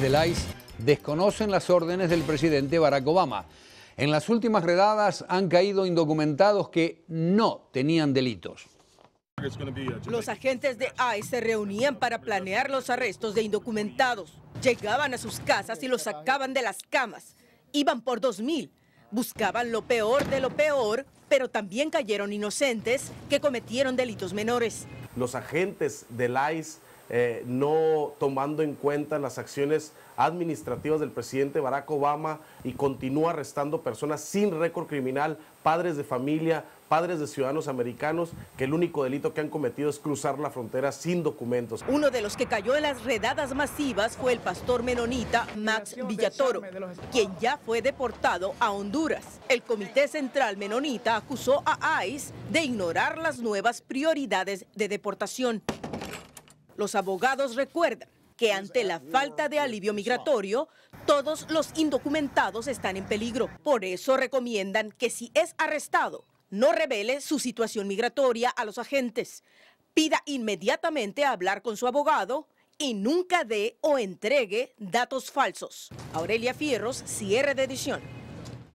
del ICE desconocen las órdenes del presidente Barack Obama. En las últimas redadas han caído indocumentados que no tenían delitos. Los agentes de ICE se reunían para planear los arrestos de indocumentados. Llegaban a sus casas y los sacaban de las camas. Iban por 2.000. Buscaban lo peor de lo peor, pero también cayeron inocentes que cometieron delitos menores. Los agentes del ICE eh, no tomando en cuenta las acciones administrativas del presidente Barack Obama y continúa arrestando personas sin récord criminal, padres de familia, padres de ciudadanos americanos, que el único delito que han cometido es cruzar la frontera sin documentos. Uno de los que cayó en las redadas masivas fue el pastor menonita Max Villatoro, quien ya fue deportado a Honduras. El Comité Central Menonita acusó a ICE de ignorar las nuevas prioridades de deportación. Los abogados recuerdan que ante la falta de alivio migratorio, todos los indocumentados están en peligro. Por eso recomiendan que si es arrestado, no revele su situación migratoria a los agentes. Pida inmediatamente hablar con su abogado y nunca dé o entregue datos falsos. Aurelia Fierros, cierre de edición.